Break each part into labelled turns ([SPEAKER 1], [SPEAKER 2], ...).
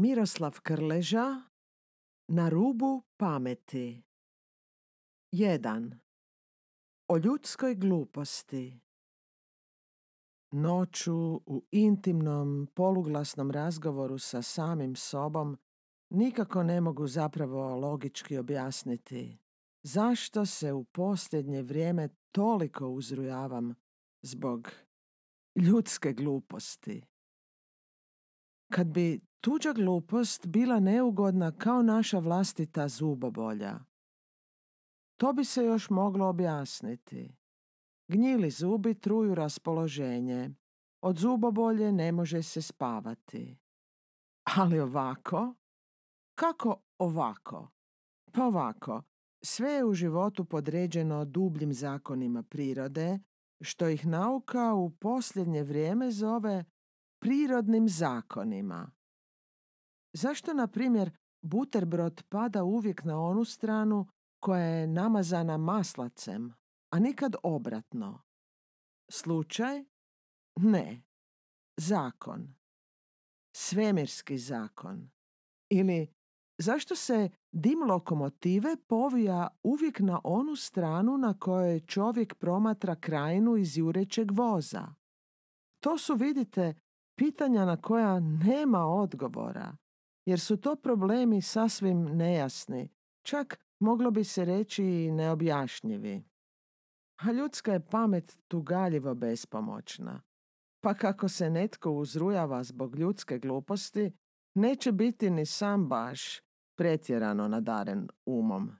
[SPEAKER 1] Miroslav Krleža Na rubu pameti 1. O ljudskoj gluposti Noću u intimnom, poluglasnom razgovoru sa samim sobom nikako ne mogu zapravo logički objasniti zašto se u posljednje vrijeme toliko uzrujavam zbog ljudske gluposti. Kad bi tuđa glupost bila neugodna kao naša vlastita zubobolja. To bi se još moglo objasniti. Gnjili zubi truju raspoloženje. Od zubobolje ne može se spavati. Ali ovako? Kako ovako? Pa ovako, sve je u životu podređeno dubljim zakonima prirode, što ih nauka u posljednje vrijeme zove prirodnim zakonima. Zašto, na primjer, buterbrot pada uvijek na onu stranu koja je namazana maslacem, a nikad obratno? Slučaj? Ne. Zakon. Svemirski zakon. Ili zašto se dim lokomotive povija uvijek na onu stranu na kojoj čovjek promatra krajinu iz jurećeg voza? To su, vidite, pitanja na koja nema odgovora jer su to problemi sasvim nejasni, čak moglo bi se reći i neobjašnjivi. A ljudska je pamet tugaljivo bespomoćna. Pa kako se netko uzrujava zbog ljudske gluposti, neće biti ni sam baš pretjerano nadaren umom.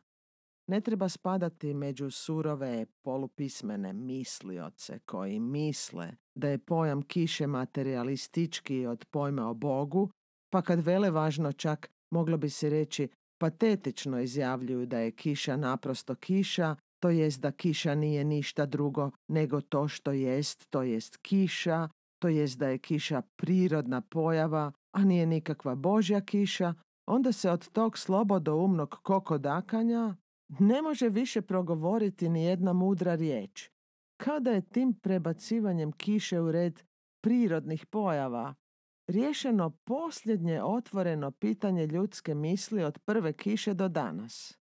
[SPEAKER 1] Ne treba spadati među surove polupismene mislioce koji misle da je pojam kiše materialistički od pojma o Bogu pa kad vele važno čak moglo bi se reći patetično izjavljuju da je kiša naprosto kiša, to jest da kiša nije ništa drugo nego to što jest, to jest kiša, to jest da je kiša prirodna pojava, a nije nikakva božja kiša, onda se od tog slobodoumnog kokodakanja ne može više progovoriti ni jedna mudra riječ. Kada je tim prebacivanjem kiše u red prirodnih pojava riješeno posljednje otvoreno pitanje ljudske misli od prve kiše do danas.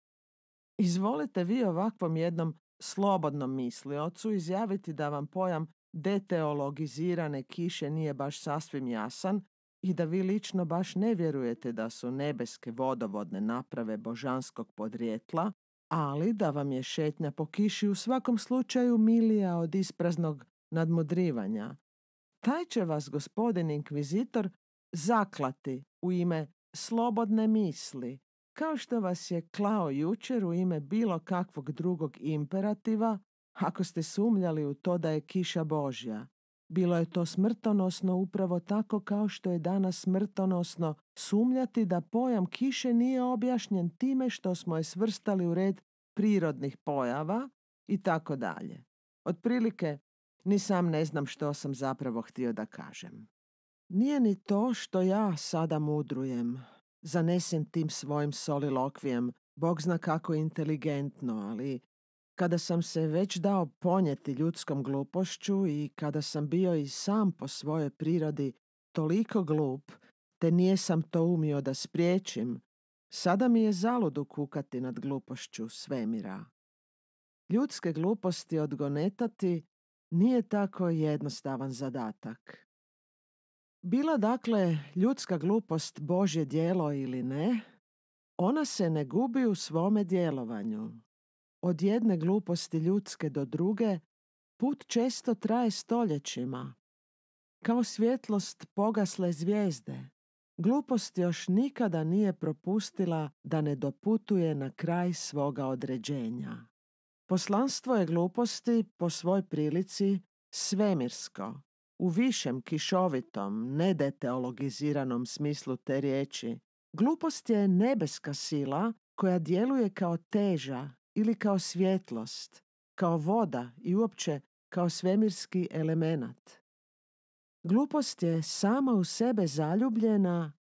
[SPEAKER 1] Izvolite vi ovakvom jednom slobodnom misliocu izjaviti da vam pojam deteologizirane kiše nije baš sasvim jasan i da vi lično baš ne vjerujete da su nebeske vodovodne naprave božanskog podrijetla, ali da vam je šetnja po kiši u svakom slučaju milija od ispraznog nadmudrivanja, taj će vas gospodin inkvizitor zaklati u ime slobodne misli, kao što vas je klao jučer u ime bilo kakvog drugog imperativa, ako ste sumljali u to da je kiša Božja. Bilo je to smrtonosno upravo tako kao što je danas smrtonosno sumljati da pojam kiše nije objašnjen time što smo je svrstali u red prirodnih pojava i tako dalje. Otprilike, ni sam ne znam što sam zapravo htio da kažem. Nije ni to što ja sada mudrujem, zanesen tim svojim solilokvijem, Bog zna kako inteligentno, ali kada sam se već dao ponjeti ljudskom glupošću i kada sam bio i sam po svojoj prirodi toliko glup, te nije sam to umio da spriječim, sada mi je zaludu kukati nad glupošću svemira. Ljudske gluposti odgonetati nije tako jednostavan zadatak. Bila dakle ljudska glupost Božje djelo ili ne, ona se ne gubi u svome djelovanju. Od jedne gluposti ljudske do druge, put često traje stoljećima. Kao svjetlost pogasle zvijezde, glupost još nikada nije propustila da ne doputuje na kraj svoga određenja. Poslanstvo je gluposti po svoj prilici svemirsko, u višem kišovitom, nedeteologiziranom smislu te riječi. Glupost je nebeska sila koja djeluje kao teža ili kao svjetlost, kao voda i uopće kao svemirski elemenat. Glupost je sama u sebe zaljubljena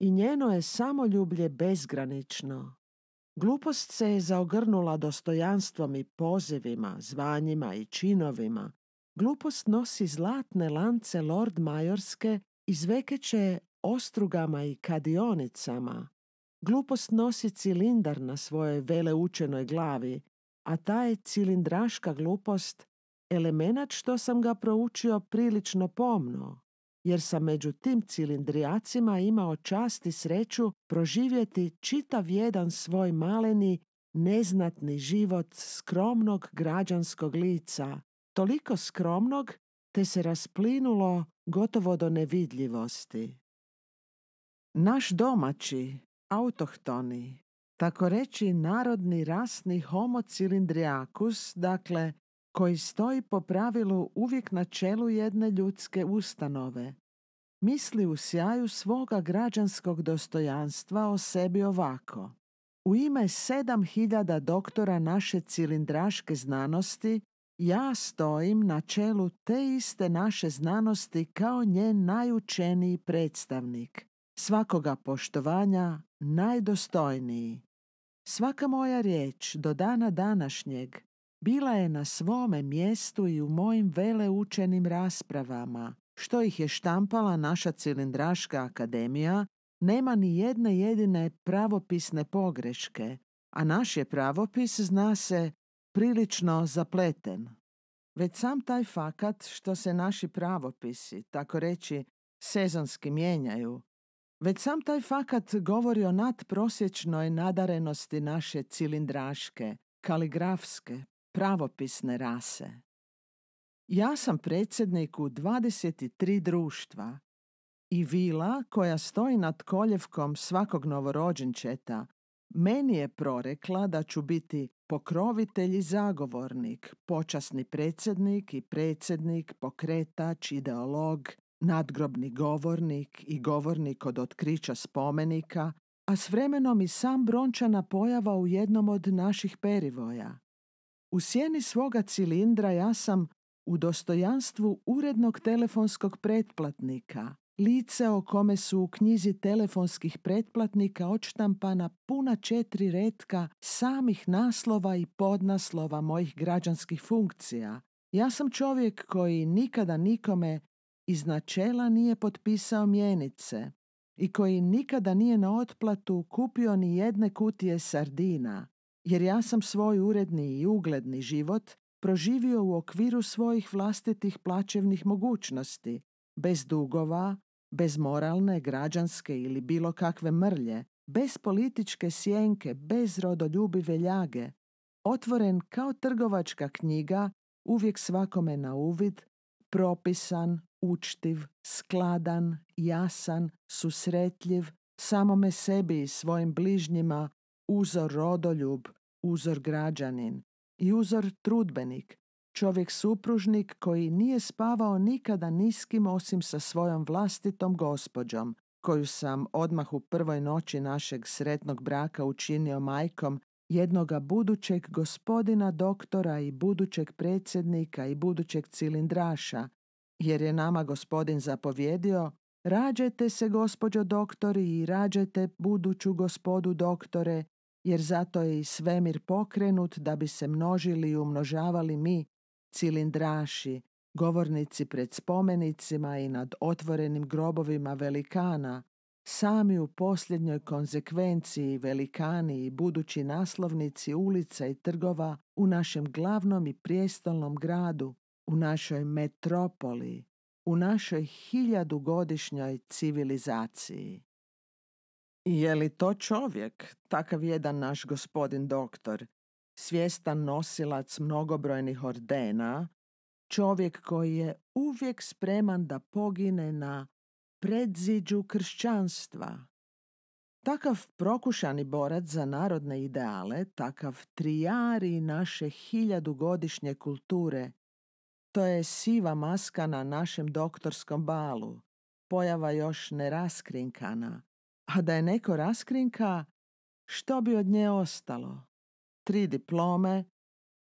[SPEAKER 1] i njeno je samoljublje bezgranično, Glupost se je zaogrnula dostojanstvom i pozivima, zvanjima i činovima. Glupost nosi zlatne lance Lord Majorske i zvekeće ostrugama i kadionicama. Glupost nosi cilindar na svojoj veleučenoj glavi, a ta je cilindraška glupost elemenat što sam ga proučio prilično pomno jer sam među tim cilindrijacima imao čast i sreću proživjeti čitav jedan svoj maleni, neznatni život skromnog građanskog lica, toliko skromnog te se rasplinulo gotovo do nevidljivosti. Naš domaći, autohtoni, tako reći narodni rasni homo cilindriacus, dakle koji stoji po pravilu uvijek na čelu jedne ljudske ustanove, misli u sjaju svoga građanskog dostojanstva o sebi ovako. U ime sedam hiljada doktora naše cilindraške znanosti ja stojim na čelu te iste naše znanosti kao njen najučeniji predstavnik, svakoga poštovanja najdostojniji. Svaka moja riječ do dana današnjeg bila je na svome mjestu i u mojim veleučenim raspravama, što ih je štampala naša cilindraška akademija, nema ni jedne jedine pravopisne pogreške, a naš je pravopis, zna se, prilično zapleten. Već sam taj fakat što se naši pravopisi, tako reći, sezonski mijenjaju, već sam taj fakat govori o nadprosječnoj nadarenosti naše cilindraške, kaligrafske, pravopisne rase. Ja sam predsjednik u 23 društva i vila koja stoji nad koljevkom svakog novorođenčeta meni je prorekla da ću biti pokrovitelj i zagovornik, počasni predsjednik i predsjednik, pokretač, ideolog, nadgrobni govornik i govornik od otkrića spomenika, a s vremenom i sam brončana pojava u jednom od naših perivoja. U sjeni svoga cilindra ja sam u dostojanstvu urednog telefonskog pretplatnika, lice o kome su u knjizi telefonskih pretplatnika odštampana puna četiri retka samih naslova i podnaslova mojih građanskih funkcija. Ja sam čovjek koji nikada nikome iz načela nije potpisao mjenice i koji nikada nije na otplatu kupio ni jedne kutije sardina, jer ja sam svoj uredni i ugledni život proživio u okviru svojih vlastitih plaćevnih mogućnosti, bez dugova, bez moralne, građanske ili bilo kakve mrlje, bez političke sjenke, bez rodoljubive ljage, otvoren kao trgovačka knjiga, uvijek svakome na uvid, propisan, učtiv, skladan, jasan, susretljiv, samome sebi i svojim bližnjima, uzor rodoljub, uzor građanin i uzor trudbenik, čovjek supružnik koji nije spavao nikada niskim osim sa svojom vlastitom gospođom, koju sam odmah u prvoj noći našeg sretnog braka učinio majkom jednoga budućeg gospodina doktora i budućeg predsjednika i budućeg cilindraša, jer je nama gospodin zapovjedio Rađajte se, gospođo doktori, i rađajte buduću gospodu doktore jer zato je i svemir pokrenut da bi se množili i umnožavali mi, cilindraši, govornici pred spomenicima i nad otvorenim grobovima velikana, sami u posljednjoj konzekvenciji velikani i budući naslovnici ulica i trgova u našem glavnom i prijestolnom gradu, u našoj metropoli, u našoj hiljadugodišnjoj civilizaciji. Je li to čovjek, takav jedan naš gospodin doktor, svjestan nosilac mnogobrojnih ordena, čovjek koji je uvijek spreman da pogine na predziđu kršćanstva. Takav prokušani borac za narodne ideale, takav trijari naše hiljadugodišnje kulture, to je siva maska na našem doktorskom balu, pojava još neraskrinkana, a da je neko raskrinka što bi od nje ostalo. Tri diplome,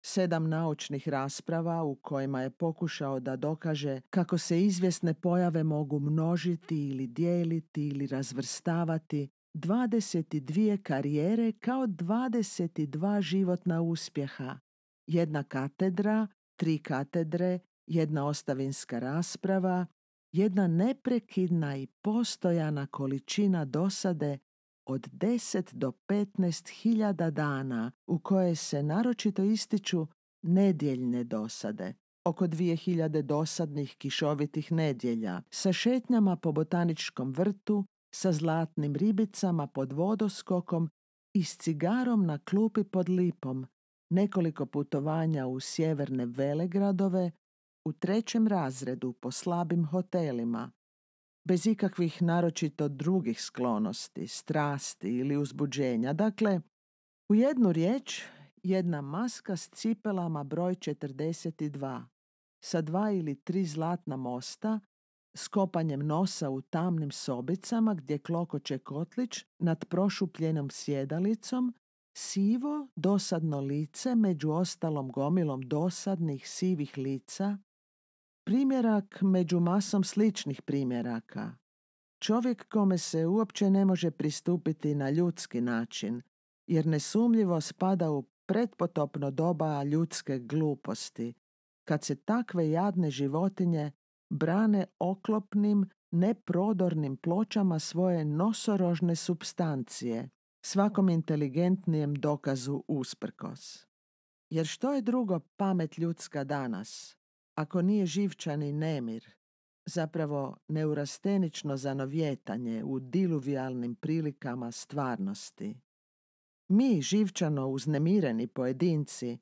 [SPEAKER 1] sedam naučnih rasprava u kojima je pokušao da dokaže kako se izvjesne pojave mogu množiti ili dijeliti ili razvrstavati, 22 karijere kao 22 životna uspjeha, jedna katedra, tri katedre, jedna ostavinska rasprava, jedna neprekidna i postojana količina dosade od 10 do 15 hiljada dana u koje se naročito ističu nedjeljne dosade, oko 2000 dosadnih kišovitih nedjelja, sa šetnjama po botaničkom vrtu, sa zlatnim ribicama pod vodoskokom i s cigarom na klupi pod lipom, nekoliko putovanja u sjeverne velegradove, u trećem razredu po slabim hotelima, bez ikakvih naročito drugih sklonosti, strasti ili uzbuđenja. Dakle, u jednu riječ jedna maska s cipelama broj 42, sa dva ili tri zlatna mosta, s kopanjem nosa u tamnim sobicama gdje klokoče kotlić nad prošupljenom sjedalicom, sivo, dosadno lice među ostalom gomilom dosadnih sivih lica Primjerak među masom sličnih primjeraka. Čovjek kome se uopće ne može pristupiti na ljudski način, jer nesumljivo spada u pretpotopno doba ljudske gluposti, kad se takve jadne životinje brane oklopnim, neprodornim pločama svoje nosorožne substancije, svakom inteligentnijem dokazu usprkos. Jer što je drugo pamet ljudska danas? Ako nije živčani nemir, zapravo neurastenično zanovjetanje u diluvijalnim prilikama stvarnosti. Mi, živčano uznemireni pojedinci,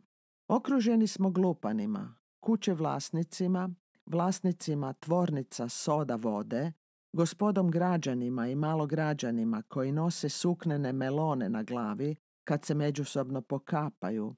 [SPEAKER 1] okruženi smo glupanima, kuće vlasnicima, vlasnicima tvornica soda vode, gospodom građanima i malograđanima koji nose suknene melone na glavi kad se međusobno pokapaju,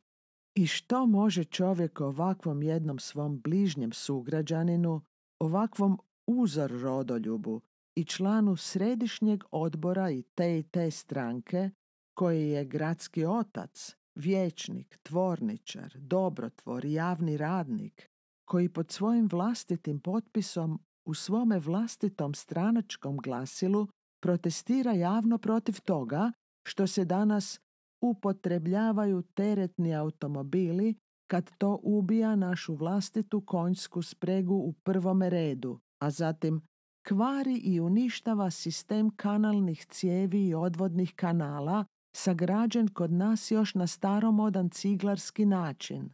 [SPEAKER 1] i što može čovjek ovakvom jednom svom bližnjem sugrađaninu, ovakvom uzor rodoljubu i članu središnjeg odbora i te i te stranke, koji je gradski otac, vječnik, tvorničar, dobrotvor i javni radnik, koji pod svojim vlastitim potpisom u svome vlastitom stranačkom glasilu protestira javno protiv toga što se danas upotrebljavaju teretni automobili kad to ubija našu vlastitu konjsku spregu u prvome redu, a zatim kvari i uništava sistem kanalnih cijevi i odvodnih kanala sagrađen kod nas još na staromodan ciglarski način.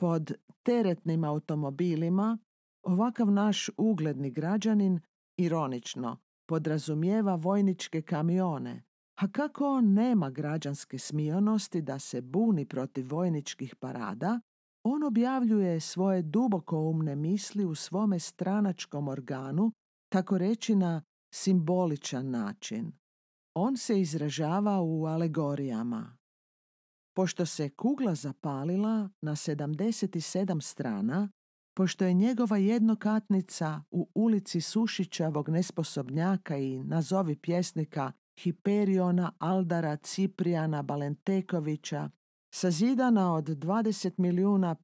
[SPEAKER 1] Pod teretnim automobilima ovakav naš ugledni građanin, ironično, podrazumijeva vojničke kamione, a kako on nema građanske smijenosti da se buni protiv vojničkih parada, on objavljuje svoje duboko umne misli u svome stranačkom organu, tako reći na simboličan način. On se izražava u alegorijama. Pošto se kugla zapalila na 77 strana, pošto je njegova jednokatnica u ulici Sušićevog nesposobnjaka i nazovi pjesnika Hiperiona Aldara Ciprijana Balentekovića, sazidana od 20 milijuna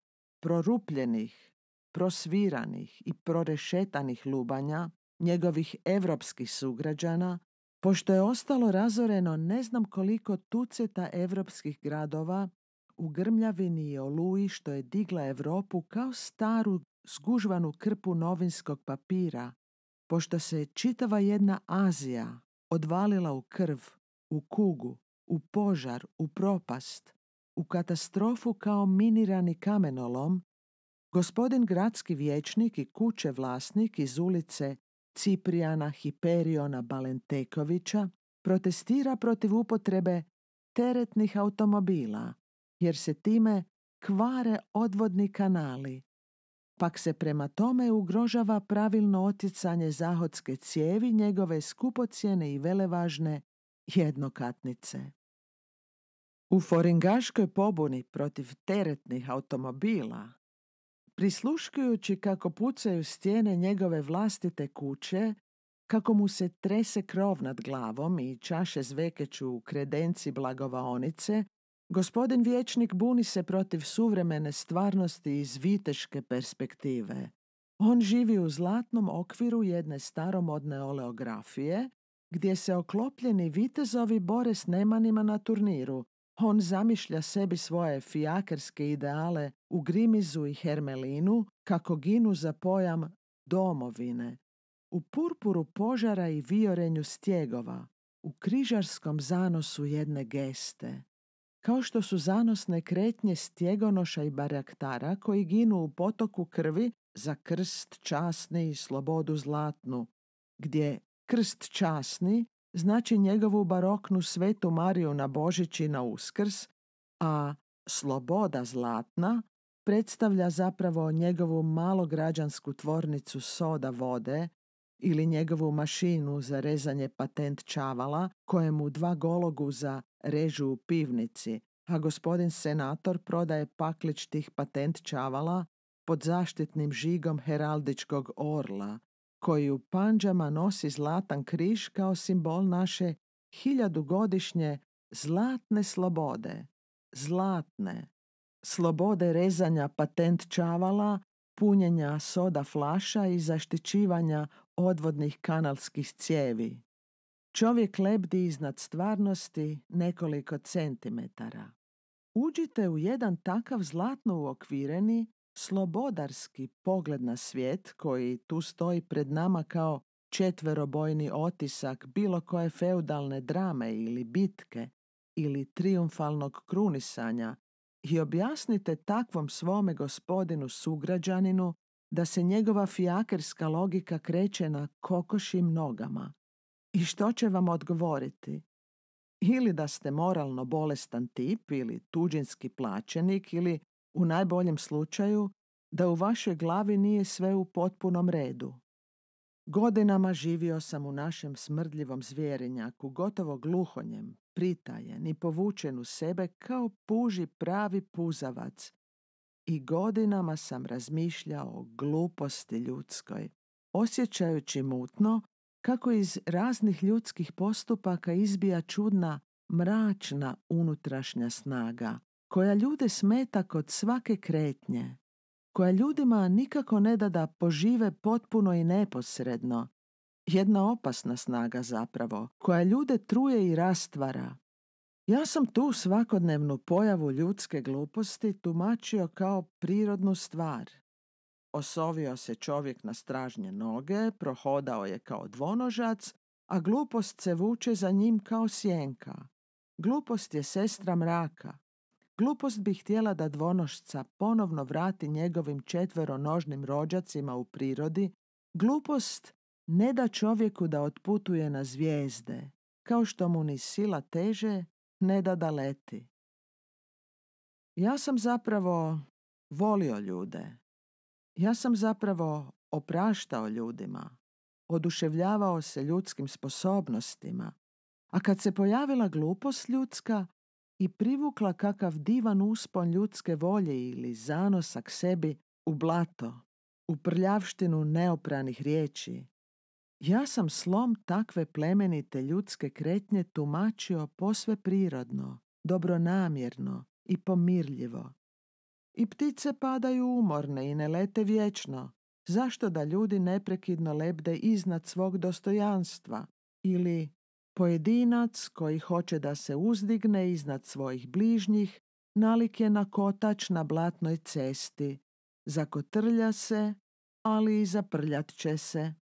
[SPEAKER 1] prorupljenih, prosviranih i prorešetanih lubanja, njegovih evropskih sugrađana, pošto je ostalo razoreno ne znam koliko tuceta evropskih gradova, u grmljavini i oluji što je digla Europu kao staru zgužvanu krpu novinskog papira, pošto se čitava jedna Azija, odvalila u krv, u kugu, u požar, u propast, u katastrofu kao minirani kamenolom, gospodin gradski vijećnik i kuće vlasnik iz ulice Ciprijana Hiperiona Balentekovića protestira protiv upotrebe teretnih automobila, jer se time kvare odvodni kanali, pak se prema tome ugrožava pravilno oticanje zahodske cijevi njegove skupocjene i velevažne jednokatnice. U foringaškoj pobuni protiv teretnih automobila, prisluškujući kako pucaju stijene njegove vlastite kuće, kako mu se trese krov nad glavom i čaše zvekeću u kredenci blagovaonice, Gospodin vječnik buni se protiv suvremene stvarnosti iz viteške perspektive. On živi u zlatnom okviru jedne staromodne oleografije, gdje se oklopljeni vitezovi bore s nemanima na turniru. On zamišlja sebi svoje fijakerske ideale u Grimizu i Hermelinu, kako ginu za pojam domovine. U purpuru požara i viorenju stjegova, u križarskom zanosu jedne geste kao što su zanosne kretnje stjegonoša i baraktara koji ginu u potoku krvi za krst časni i slobodu zlatnu, gdje krst časni znači njegovu baroknu svetu Mariju na Božići na Uskrs, a sloboda zlatna predstavlja zapravo njegovu malograđansku tvornicu soda vode ili njegovu mašinu za rezanje patent čavala kojemu dva gologu za režu u pivnici, a gospodin senator prodaje paklič tih patent čavala pod zaštitnim žigom heraldičkog orla, koji u panđama nosi zlatan križ kao simbol naše hiljadugodišnje zlatne slobode, zlatne, slobode rezanja patent čavala, punjenja soda flaša i zaštićivanja odvodnih kanalskih cijevi. Čovjek lebdi iznad stvarnosti nekoliko centimetara. Uđite u jedan takav zlatno uokvireni, slobodarski pogled na svijet koji tu stoji pred nama kao četverobojni otisak bilo koje feudalne drame ili bitke ili triumfalnog krunisanja i objasnite takvom svome gospodinu sugrađaninu da se njegova fijakerska logika kreće na kokošim nogama i što će vam odgovoriti? Ili da ste moralno bolestan tip ili tuđinski plaćenik ili, u najboljem slučaju, da u vašoj glavi nije sve u potpunom redu. Godinama živio sam u našem smrdljivom zvjerenjaku, gotovo gluhonjem, pritajen i povučen u sebe kao puži pravi puzavac i godinama sam razmišljao o gluposti ljudskoj, osjećajući mutno kako iz raznih ljudskih postupaka izbija čudna, mračna unutrašnja snaga, koja ljude smeta kod svake kretnje, koja ljudima nikako ne da da požive potpuno i neposredno, jedna opasna snaga zapravo, koja ljude truje i rastvara. Ja sam tu svakodnevnu pojavu ljudske gluposti tumačio kao prirodnu stvar, Osovio se čovjek na stražnje noge, prohodao je kao dvonožac, a glupost se vuče za njim kao sjenka. Glupost je sestra mraka. Glupost bi htjela da dvonošca ponovno vrati njegovim četveronožnim rođacima u prirodi. Glupost ne da čovjeku da otputuje na zvijezde, kao što mu ni sila teže ne da da leti. Ja sam zapravo volio ljude, ja sam zapravo opraštao ljudima, oduševljavao se ljudskim sposobnostima, a kad se pojavila glupost ljudska i privukla kakav divan uspon ljudske volje ili zanosak sebi u blato, u prljavštinu neopranih riječi, ja sam slom takve plemenite ljudske kretnje tumačio posve prirodno, dobronamjerno i pomirljivo, i ptice padaju umorne i ne lete vječno. Zašto da ljudi neprekidno lebde iznad svog dostojanstva? Ili pojedinac koji hoće da se uzdigne iznad svojih bližnjih, nalik je na kotač na blatnoj cesti. Zakotrlja se, ali i zaprljat će se.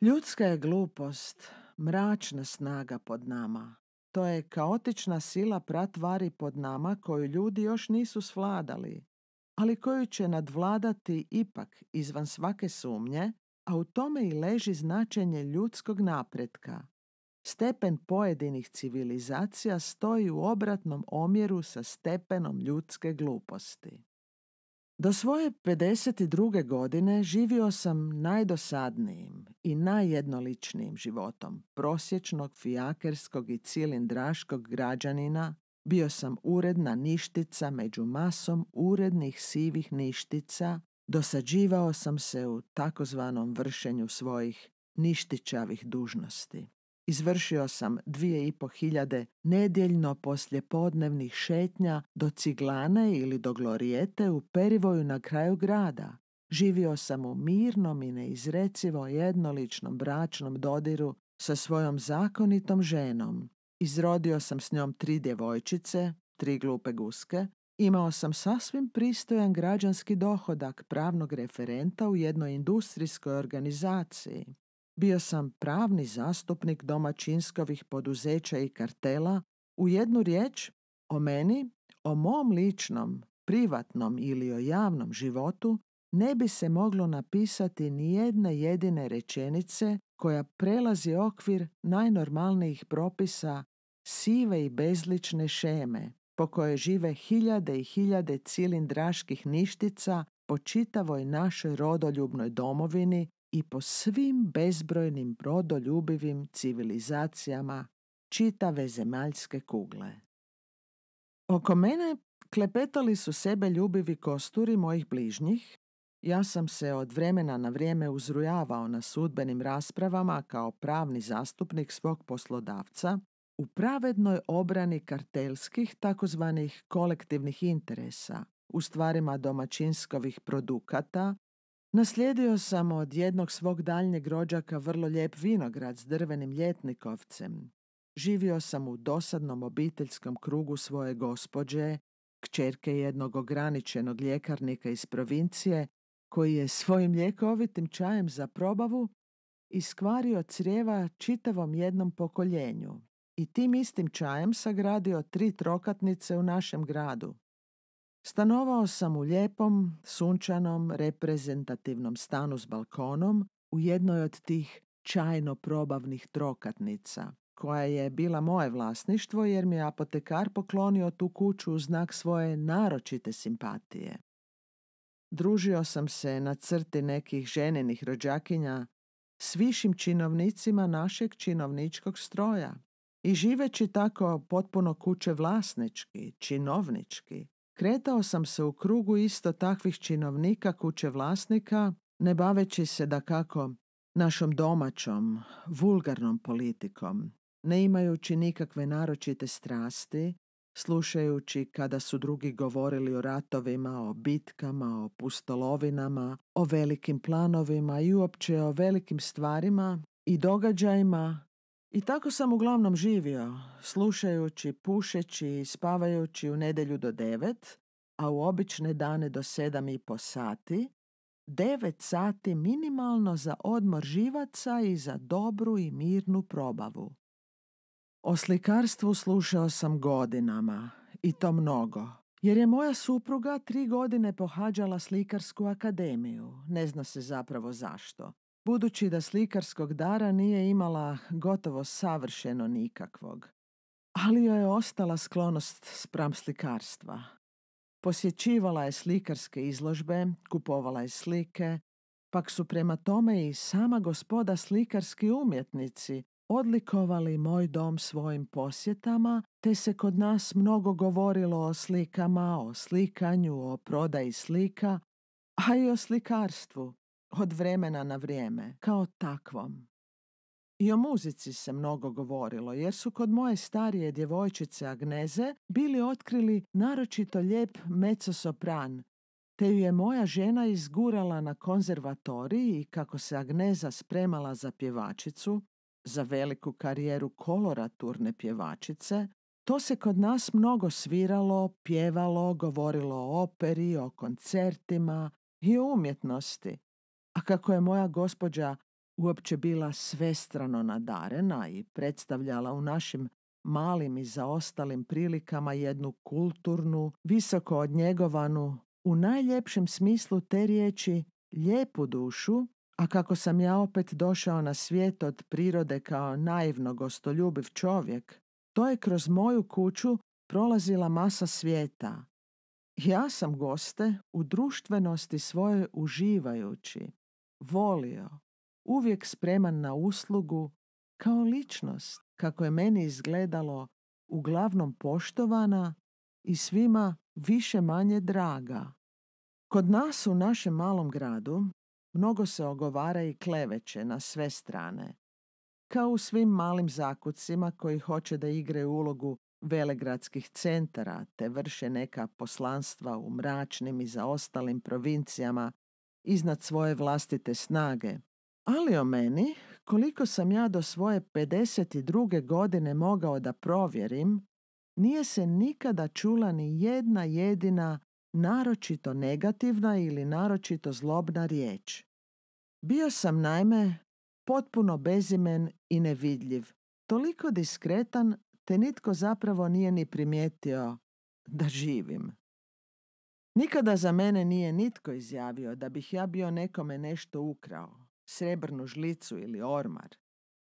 [SPEAKER 1] Ljudska je glupost, mračna snaga pod nama. To je kaotična sila pratvari pod nama koju ljudi još nisu svladali, ali koju će nadvladati ipak izvan svake sumnje, a u tome i leži značenje ljudskog napretka. Stepen pojedinih civilizacija stoji u obratnom omjeru sa stepenom ljudske gluposti. Do svoje 52. godine živio sam najdosadnijim i najjednoličnijim životom prosječnog fijakerskog i cilindraškog građanina, bio sam uredna ništica među masom urednih sivih ništica, dosađivao sam se u takozvanom vršenju svojih ništičavih dužnosti. Izvršio sam dvije i po hiljade nedjeljno poslje podnevnih šetnja do Ciglane ili do Glorijete u Perivoju na kraju grada. Živio sam u mirnom i neizrecivo jednoličnom bračnom dodiru sa svojom zakonitom ženom. Izrodio sam s njom tri djevojčice, tri glupe guske, imao sam sasvim pristojan građanski dohodak pravnog referenta u jednoj industrijskoj organizaciji bio sam pravni zastupnik domaćinskovih poduzeća i kartela, u jednu riječ o meni, o mom ličnom, privatnom ili o javnom životu ne bi se moglo napisati ni jedne jedine rečenice koja prelazi okvir najnormalnijih propisa sive i bezlične šeme po kojoj žive hiljade i hiljade cilindraških ništica po čitavoj našoj rodoljubnoj domovini i po svim bezbrojnim brodoljubivim civilizacijama čitave zemaljske kugle. Oko mene klepetali su sebe ljubivi kosturi mojih bližnjih, ja sam se od vremena na vrijeme uzrujavao na sudbenim raspravama kao pravni zastupnik svog poslodavca u pravednoj obrani kartelskih takozvanih kolektivnih interesa u stvarima domaćinskovih produkata Naslijedio sam od jednog svog daljnjeg rođaka vrlo lijep vinograd s drvenim ljetnikovcem. Živio sam u dosadnom obiteljskom krugu svoje gospođe, kćerke jednog ograničenog ljekarnika iz provincije, koji je svojim ljekovitim čajem za probavu iskvario crijeva čitavom jednom pokoljenju i tim istim čajem sagradio tri trokatnice u našem gradu. Stanovao sam u lijepom, sunčanom, reprezentativnom stanu s balkonom u jednoj od tih čajno probavnih trokatnica, koja je bila moje vlasništvo jer mi je apotekar poklonio tu kuću u znak svoje naročite simpatije. Družio sam se na crti nekih ženenih rođakinja s višim činovnicima našeg činovničkog stroja i živeći tako potpuno kuće vlasnički, činovnički, Kretao sam se u krugu isto takvih činovnika kuće vlasnika, ne baveći se da kako našom domaćom, vulgarnom politikom, ne imajući nikakve naročite strasti, slušajući kada su drugi govorili o ratovima, o bitkama, o pustolovinama, o velikim planovima i uopće o velikim stvarima i događajima i tako sam uglavnom živio, slušajući, pušeći, spavajući u nedelju do devet, a u obične dane do sedam i po sati, devet sati minimalno za odmor živaca i za dobru i mirnu probavu. O slikarstvu slušao sam godinama, i to mnogo, jer je moja supruga tri godine pohađala slikarsku akademiju, ne zna se zapravo zašto. Budući da slikarskog dara nije imala gotovo savršeno nikakvog, ali joj je ostala sklonost spram slikarstva. Posjećivala je slikarske izložbe, kupovala je slike, pak su prema tome i sama gospoda slikarski umjetnici odlikovali moj dom svojim posjetama, te se kod nas mnogo govorilo o slikama, o slikanju, o prodaji slika, a i o slikarstvu, od vremena na vrijeme, kao takvom. I o muzici se mnogo govorilo, jer su kod moje starije djevojčice Agneze bili otkrili naročito lijep mecosopran, te ju je moja žena izgurala na konzervatoriji i kako se Agneza spremala za pjevačicu, za veliku karijeru koloraturne pjevačice, to se kod nas mnogo sviralo, pjevalo, govorilo o operi, o koncertima i o umjetnosti, a kako je moja gospođa uopće bila svestrano nadarena i predstavljala u našim malim i zaostalim prilikama jednu kulturnu, visoko odnjegovanu, u najljepšem smislu te riječi, lijepu dušu, a kako sam ja opet došao na svijet od prirode kao naivno gostoljubiv čovjek, to je kroz moju kuću prolazila masa svijeta. Ja sam goste u društvenosti svoje uživajući, volio, uvijek spreman na uslugu, kao ličnost, kako je meni izgledalo, uglavnom poštovana i svima više manje draga. Kod nas u našem malom gradu mnogo se ogovara i kleveće na sve strane, kao u svim malim zakucima koji hoće da igre ulogu velegradskih centara te vrše neka poslanstva u mračnim i zaostalim provincijama iznad svoje vlastite snage. Ali o meni, koliko sam ja do svoje 52. godine mogao da provjerim, nije se nikada čula ni jedna jedina naročito negativna ili naročito zlobna riječ. Bio sam naime potpuno bezimen i nevidljiv, toliko diskretan te nitko zapravo nije ni primijetio da živim. Nikada za mene nije nitko izjavio da bih ja bio nekome nešto ukrao, srebrnu žlicu ili ormar.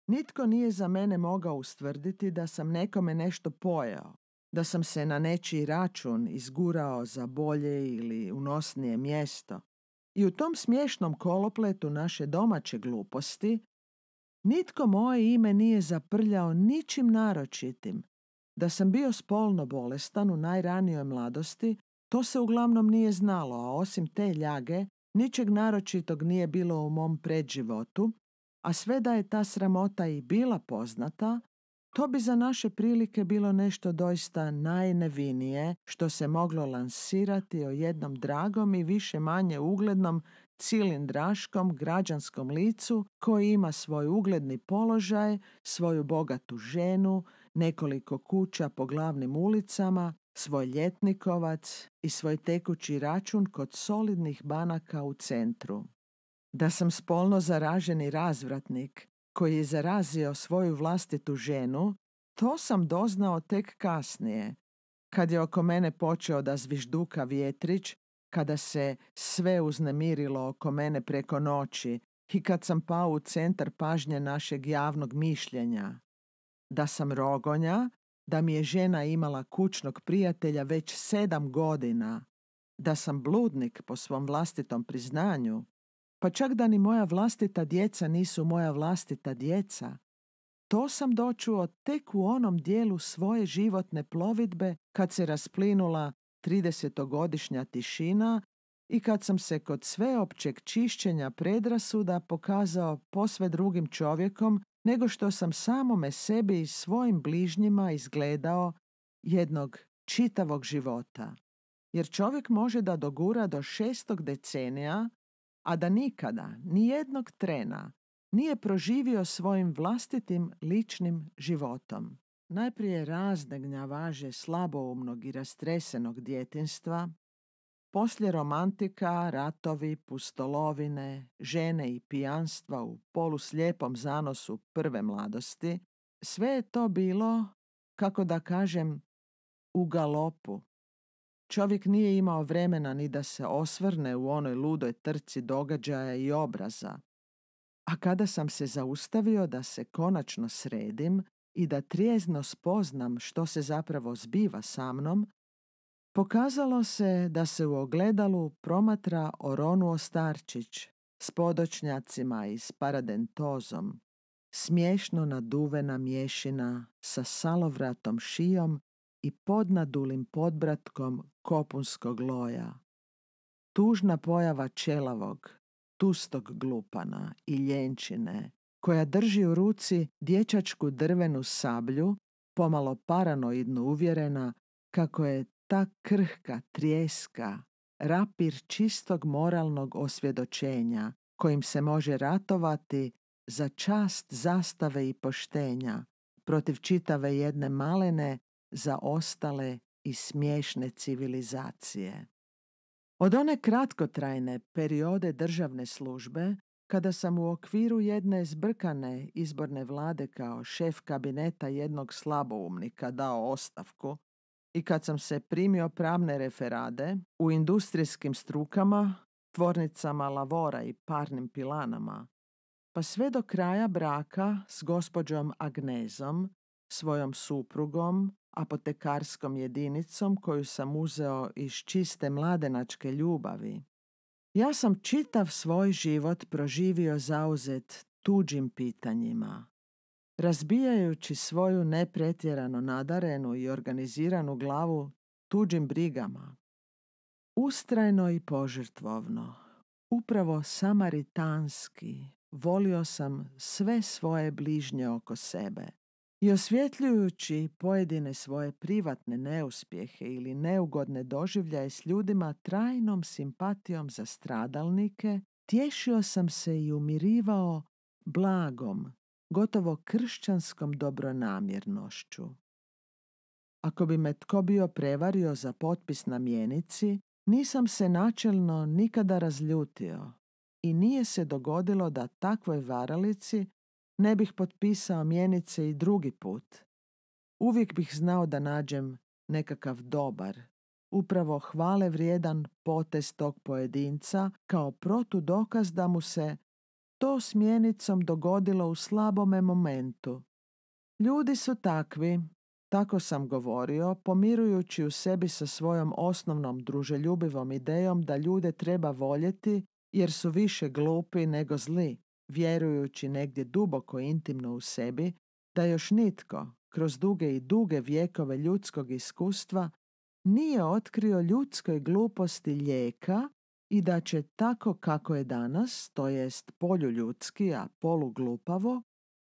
[SPEAKER 1] Nitko nije za mene mogao ustvrditi da sam nekome nešto pojao, da sam se na nečiji račun izgurao za bolje ili unosnije mjesto. I u tom smiješnom kolopletu naše domaće gluposti, nitko moje ime nije zaprljao ničim naročitim, da sam bio spolno bolestan u najranijoj mladosti to se uglavnom nije znalo, a osim te ljage, ničeg naročitog nije bilo u mom predživotu, a sve da je ta sramota i bila poznata, to bi za naše prilike bilo nešto doista najnevinije što se moglo lansirati o jednom dragom i više manje uglednom cilindraškom građanskom licu koji ima svoj ugledni položaj, svoju bogatu ženu, nekoliko kuća po glavnim ulicama, svoj ljetnikovac i svoj tekući račun kod solidnih banaka u centru. Da sam spolno zaraženi razvratnik koji je zarazio svoju vlastitu ženu, to sam doznao tek kasnije, kad je oko mene počeo da zvižduka vjetrić, kada se sve uznemirilo oko mene preko noći i kad sam pao u centar pažnje našeg javnog mišljenja. Da sam rogonja, da mi je žena imala kućnog prijatelja već sedam godina, da sam bludnik po svom vlastitom priznanju, pa čak da ni moja vlastita djeca nisu moja vlastita djeca, to sam dočuo tek u onom dijelu svoje životne plovidbe kad se rasplinula 30-godišnja tišina i kad sam se kod sveopćeg čišćenja predrasuda pokazao posve drugim čovjekom nego što sam samome sebi i svojim bližnjima izgledao jednog čitavog života. Jer čovjek može da dogura do šestog decenija, a da nikada, ni jednog trena, nije proživio svojim vlastitim ličnim životom. Najprije razne gnjavaže slaboumnog i rastresenog djetinstva, poslije romantika, ratovi, pustolovine, žene i pijanstva u poluslijepom zanosu prve mladosti, sve je to bilo, kako da kažem, u galopu. Čovjek nije imao vremena ni da se osvrne u onoj ludoj trci događaja i obraza. A kada sam se zaustavio da se konačno sredim i da trijezno spoznam što se zapravo zbiva sa mnom, Pokazalo se da se u ogledalu promatra Oronuo Starčić s podočnjacima i s paradentozom, smiješno naduvena mješina sa salovratom šijom i podnadulim podbratkom kopunskog loja. Tužna pojava čelavog, tustog glupana i ljenčine, koja drži u ruci dječačku drvenu sablju, pomalo paranoidno uvjerena kako je ta krhka trijeska, rapir čistog moralnog osvjedočenja, kojim se može ratovati za čast zastave i poštenja, protiv čitave jedne malene, za ostale i smiješne civilizacije. Od one kratkotrajne periode državne službe, kada sam u okviru jedne zbrkane izborne vlade kao šef kabineta jednog slaboumnika dao ostavku, i kad sam se primio pravne referade u industrijskim strukama, tvornicama lavora i parnim pilanama, pa sve do kraja braka s gospođom Agnezom, svojom suprugom, apotekarskom jedinicom koju sam uzeo iz čiste mladenačke ljubavi. Ja sam čitav svoj život proživio zauzet tuđim pitanjima, razbijajući svoju nepretjerano nadarenu i organiziranu glavu tuđim brigama. Ustrajno i požrtvovno, upravo samaritanski, volio sam sve svoje bližnje oko sebe i osvjetljujući pojedine svoje privatne neuspjehe ili neugodne doživljaje s ljudima trajnom simpatijom za stradalnike, tješio sam se i umirivao blagom gotovo kršćanskom dobronamjernošću. Ako bi me tko bio prevario za potpis na mjenici, nisam se načelno nikada razljutio i nije se dogodilo da takvoj varalici ne bih potpisao mjenice i drugi put. Uvijek bih znao da nađem nekakav dobar, upravo hvale vrijedan potez tog pojedinca kao protudokaz da mu se to smjenicom dogodilo u slabome momentu. Ljudi su takvi, tako sam govorio, pomirujući u sebi sa svojom osnovnom druželjubivom idejom da ljude treba voljeti jer su više glupi nego zli, vjerujući negdje duboko intimno u sebi da još nitko, kroz duge i duge vjekove ljudskog iskustva, nije otkrio ljudskoj gluposti lijeka i da će tako kako je danas, to jest poljuljudski, a poluglupavo,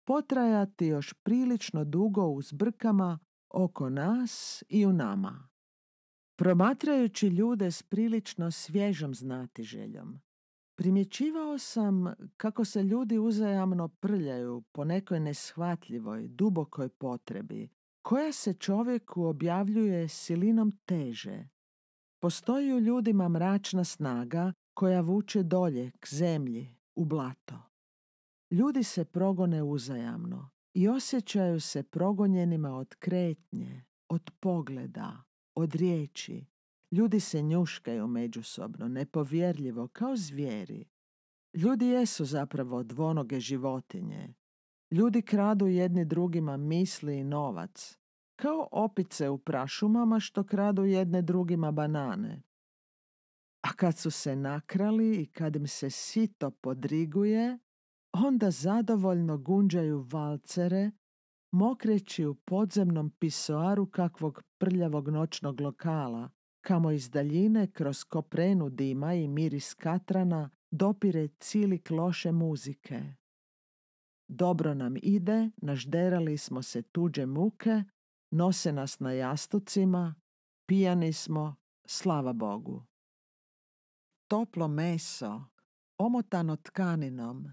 [SPEAKER 1] potrajati još prilično dugo u zbrkama oko nas i u nama. Promatrajući ljude s prilično svježom znatiželjom, primjećivao sam kako se ljudi uzajamno prljaju po nekoj neshvatljivoj, dubokoj potrebi, koja se čovjeku objavljuje silinom teže, Postoji u ljudima mračna snaga koja vuče dolje k zemlji, u blato. Ljudi se progone uzajamno i osjećaju se progonjenima od kretnje, od pogleda, od riječi. Ljudi se njuškaju međusobno, nepovjerljivo, kao zvijeri. Ljudi jesu zapravo dvonoge životinje. Ljudi kradu jedni drugima misli i novac kao opice u prašumama što kradu jedne drugima banane. A kad su se nakrali i kad im se sito podriguje, onda zadovoljno gunđaju valcere, mokreći u podzemnom pisoaru kakvog prljavog noćnog lokala, kamo iz daljine kroz koprenu dima i miris katrana dopire cilik loše muzike. Dobro nam ide, nažderali smo se tuđe muke, nose nas na jastucima, pijani smo, slava Bogu. Toplo meso, omotano tkaninom,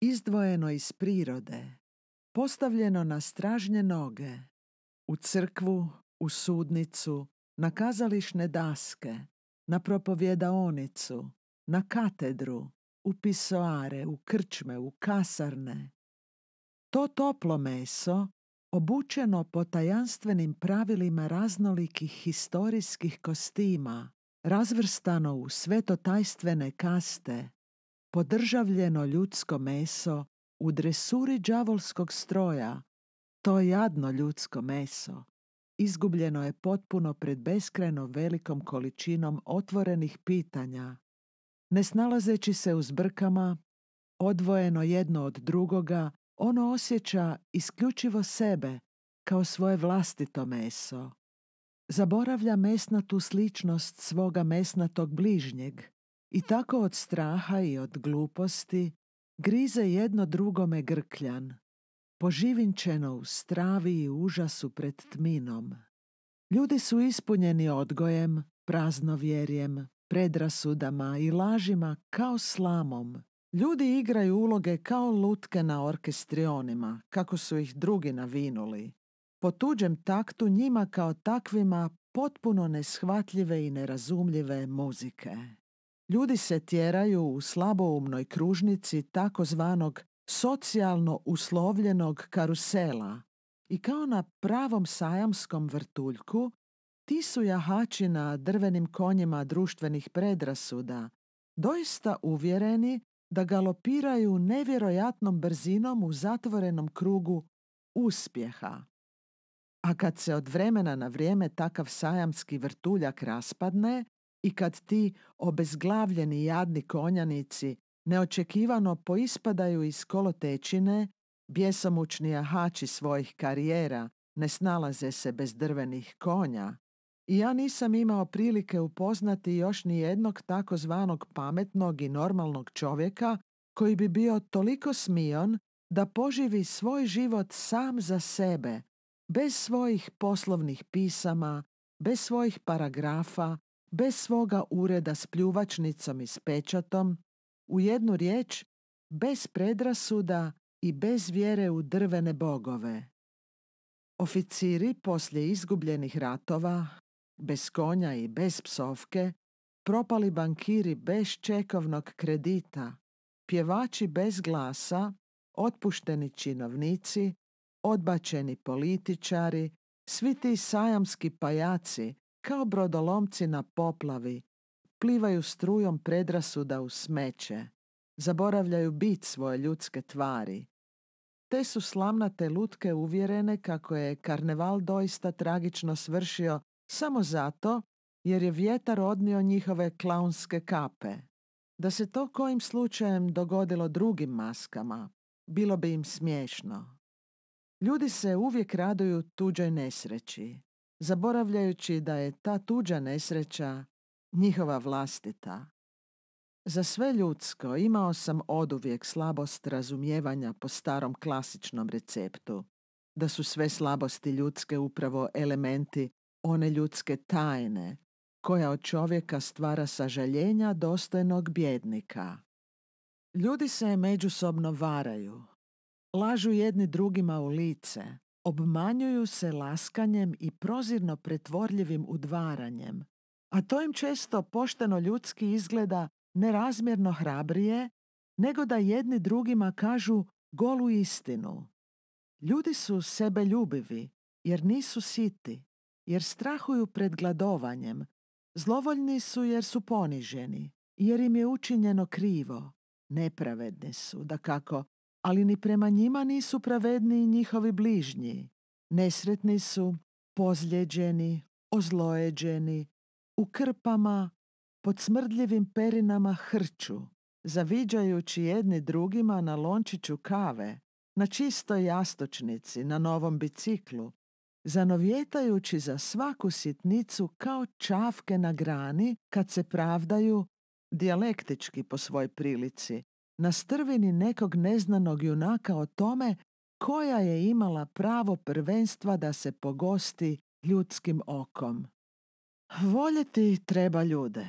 [SPEAKER 1] izdvojeno iz prirode, postavljeno na stražnje noge, u crkvu, u sudnicu, na kazališne daske, na propovjedaonicu, na katedru, u pisoare, u krčme, u kasarne. To toplo meso obučeno po tajanstvenim pravilima raznolikih historijskih kostima, razvrstano u svetotajstvene kaste, podržavljeno ljudsko meso u dresuri đavolskog stroja, to jadno ljudsko meso, izgubljeno je potpuno pred beskrajno velikom količinom otvorenih pitanja, ne snalazeći se u zbrkama, odvojeno jedno od drugoga ono osjeća isključivo sebe kao svoje vlastito meso. Zaboravlja mesnatu sličnost svoga mesnatog bližnjeg i tako od straha i od gluposti grize jedno drugome grkljan, poživinčeno u stravi i užasu pred tminom. Ljudi su ispunjeni odgojem, praznovjerjem, predrasudama i lažima kao slamom, Ljudi igraju uloge kao lutke na orkestrionima, kako su ih drugi navinuli. Po tuđem taktu njima kao takvima potpuno neshvatljive i nerazumljive muzike. Ljudi se tjeraju u slaboumnoj kružnici takozvanog socijalno uslovljenog karusela i kao na pravom sajamskom vrtuljku ti su jahači na drvenim konjima društvenih predrasuda doista uvjereni da galopiraju nevjerojatnom brzinom u zatvorenom krugu uspjeha. A kad se od vremena na vrijeme takav sajamski vrtuljak raspadne i kad ti obezglavljeni jadni konjanici neočekivano poispadaju iz kolotečine, bjesomučni jahači svojih karijera ne snalaze se bez drvenih konja, ja nisam imao prilike upoznati još ni jednog takozvanog pametnog i normalnog čovjeka koji bi bio toliko smijon da poživi svoj život sam za sebe, bez svojih poslovnih pisama, bez svojih paragrafa, bez svoga ureda s pljuvačnicom i s pečatom, u jednu riječ, bez predrasuda i bez vjere u drvene bogove. Oficiri poslije izgubljenih ratova, Bez konja i bez psovke, propali bankiri bez čekovnog kredita, pjevači bez glasa, otpušteni činovnici, odbačeni političari, svi ti sajamski pajaci, kao brodolomci na poplavi, plivaju strujom predrasuda u smeće, zaboravljaju bit svoje ljudske tvari. Te su slamnate lutke uvjerene kako je karneval doista tragično svršio samo zato jer je vjetar odnio njihove klaunske kape. Da se to kojim slučajem dogodilo drugim maskama, bilo bi im smiješno. Ljudi se uvijek raduju tuđoj nesreći, zaboravljajući da je ta tuđa nesreća njihova vlastita. Za sve ljudsko imao sam oduvijek slabost razumijevanja po starom klasičnom receptu, da su sve slabosti ljudske upravo elementi one ljudske tajne, koja od čovjeka stvara sažaljenja dostojnog bjednika. Ljudi se međusobno varaju, lažu jedni drugima u lice, obmanjuju se laskanjem i prozirno pretvorljivim udvaranjem, a to im često pošteno ljudski izgleda nerazmjerno hrabrije nego da jedni drugima kažu golu istinu. Ljudi su sebe ljubivi jer nisu siti, jer strahuju pred gladovanjem, zlovoljni su jer su poniženi, jer im je učinjeno krivo, nepravedni su, da kako, ali ni prema njima nisu pravedni njihovi bližnji, nesretni su, pozljeđeni, ozlojeđeni, u krpama, pod smrdljivim perinama hrču, zaviđajući jedni drugima na lončiću kave, na čistoj jastočnici, na novom biciklu, zanovjetajući za svaku sitnicu kao čavke na grani kad se pravdaju, dijalektički po svoj prilici, na strvini nekog neznanog junaka o tome koja je imala pravo prvenstva da se pogosti ljudskim okom. Voljeti treba ljude,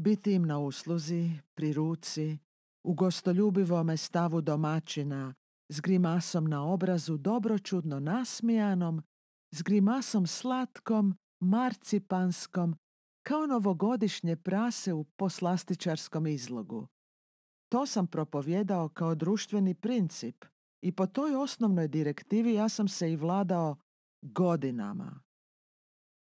[SPEAKER 1] biti im na usluzi, pri ruci, u gostoljubivome stavu domaćina, s grimasom na obrazu dobročudno nasmijanom s grimasom slatkom, marcipanskom, kao novogodišnje prase u poslastičarskom izlogu. To sam propovjedao kao društveni princip i po toj osnovnoj direktivi ja sam se i vladao godinama.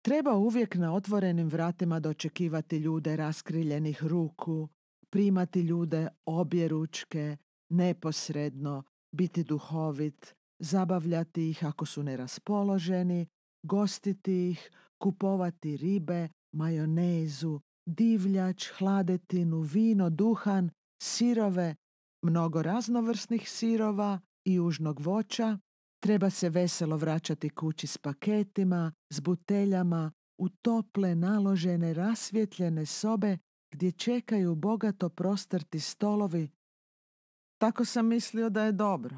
[SPEAKER 1] Treba uvijek na otvorenim vratima dočekivati ljude raskriljenih ruku, primati ljude obje ručke, neposredno, biti duhovit, zabavljati ih ako su neraspoloženi, gostiti ih, kupovati ribe, majonezu, divljač, hladetinu, vino, duhan, sirove, mnogo raznovrsnih sirova i južnog voća, treba se veselo vraćati kući s paketima, s buteljama, u tople, naložene, rasvjetljene sobe gdje čekaju bogato prostrti stolovi. Tako sam mislio da je dobro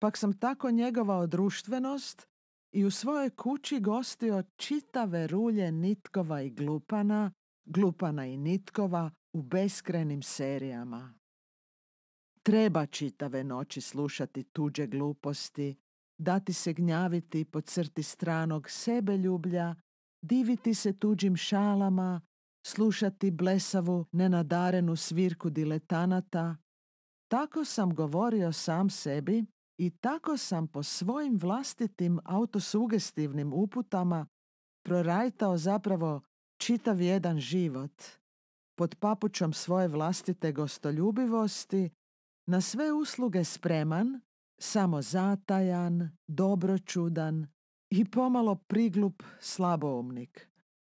[SPEAKER 1] pak sam tako njegovao društvenost i u svojoj kući gostio čitave rulje nitkova i glupana, glupana i nitkova u beskrenim serijama. Treba čitave noći slušati tuđe gluposti, dati se gnjaviti po crti stranog sebeljublja, diviti se tuđim šalama, slušati blesavu, nenadarenu svirku diletanata. Tako sam govorio sam sebi i tako sam po svojim vlastitim autosugestivnim uputama prorajtao zapravo čitav jedan život pod papućom svoje vlastite gostoljubivosti, na sve usluge spreman, samozatajan, dobročudan i pomalo priglup slaboumnik,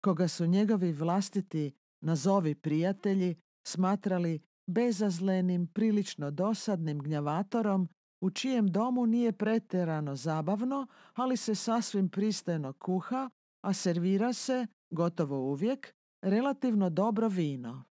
[SPEAKER 1] koga su njegovi vlastiti nazovi prijatelji smatrali bezazlenim, prilično dosadnim gnjavatorom u čijem domu nije preterano zabavno, ali se sasvim pristajno kuha, a servira se, gotovo uvijek, relativno dobro vino.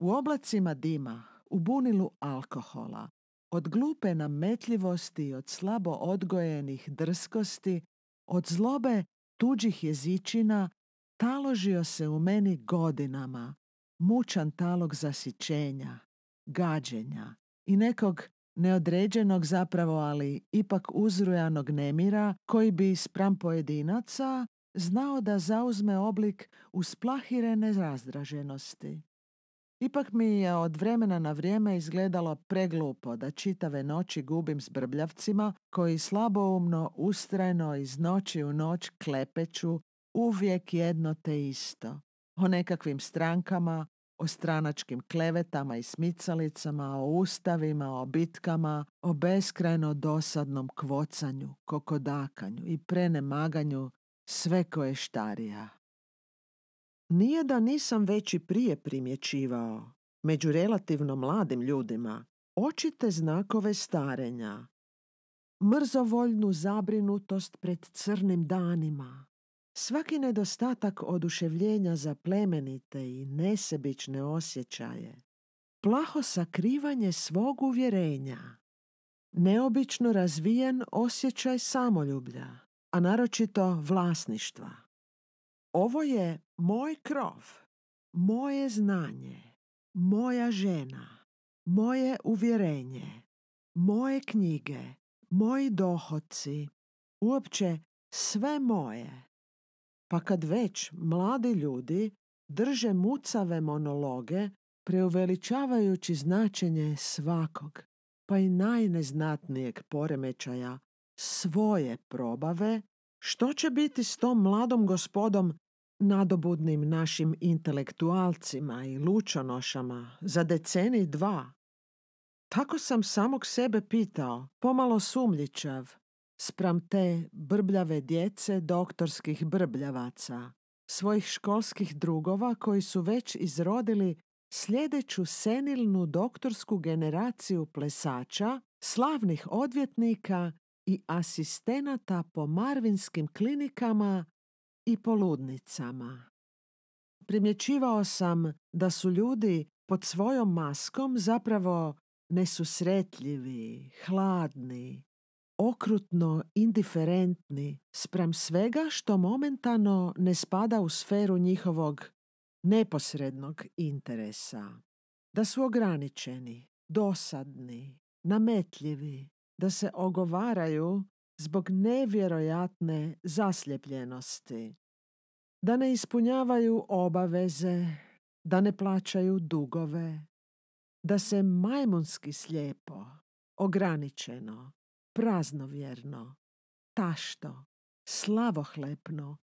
[SPEAKER 1] U oblacima dima, u bunilu alkohola, od glupe nametljivosti, od slabo odgojenih drskosti, od zlobe tuđih jezičina, taložio se u meni godinama, mučan talog zasićenja, gađenja i nekog neodređenog zapravo ali ipak uzrujanog nemira koji bi spram pojedinaca znao da zauzme oblik usplahirene razdraženosti. Ipak mi je od vremena na vrijeme izgledalo preglupo da čitave noći gubim s brbljavcima koji slaboumno, ustrajno iz noći u noć klepeću uvijek jedno te isto. O nekakvim strankama, o stranačkim klevetama i smicalicama, o ustavima, o bitkama, o beskrajno dosadnom kvocanju, kokodakanju i prenemaganju sve koje štarija. Nije da nisam već i prije primjećivao, među relativno mladim ljudima, očite znakove starenja, mrzovoljnu zabrinutost pred crnim danima, Svaki nedostatak oduševljenja za plemenite i nesebične osjećaje, plaho sakrivanje svog uvjerenja, neobično razvijen osjećaj samoljublja, a naročito vlasništva. Ovo je moj krov, moje znanje, moja žena, moje uvjerenje, moje knjige, moji dohodci, uopće sve moje pa kad već mladi ljudi drže mucave monologe preuveličavajući značenje svakog, pa i najneznatnijeg poremećaja svoje probave, što će biti s tom mladom gospodom nadobudnim našim intelektualcima i lučonošama za deceni dva? Tako sam samog sebe pitao, pomalo sumljičav, spram te brbljave djece doktorskih brbljavaca, svojih školskih drugova koji su već izrodili sljedeću senilnu doktorsku generaciju plesača, slavnih odvjetnika i asistenata po marvinskim klinikama i poludnicama. Primjećivao sam da su ljudi pod svojom maskom zapravo nesusretljivi, hladni, okrutno indiferentni sprem svega što momentano ne spada u sferu njihovog neposrednog interesa, da su ograničeni, dosadni, nametljivi, da se ogovaraju zbog nevjerojatne zasljepljenosti, da ne ispunjavaju obaveze, da ne plaćaju dugove, da se majmunski slijepo, ograničeno, praznovjerno, tašto, slavohlepno,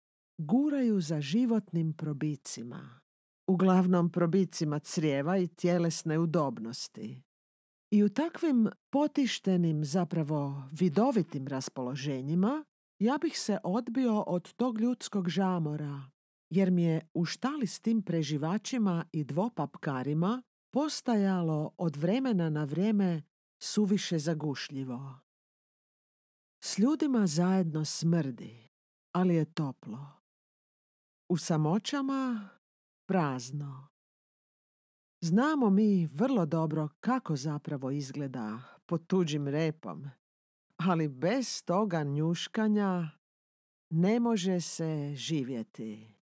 [SPEAKER 1] guraju za životnim probicima, uglavnom probicima crijeva i tjelesne udobnosti. I u takvim potištenim, zapravo vidovitim raspoloženjima, ja bih se odbio od tog ljudskog žamora, jer mi je u štali s tim preživačima i dvopapkarima postajalo od vremena na vrijeme suviše zagušljivo. S ljudima zajedno smrdi, ali je toplo. U samoćama prazno. Znamo mi vrlo dobro kako zapravo izgleda pod tuđim repom, ali bez toga njuškanja ne može se živjeti.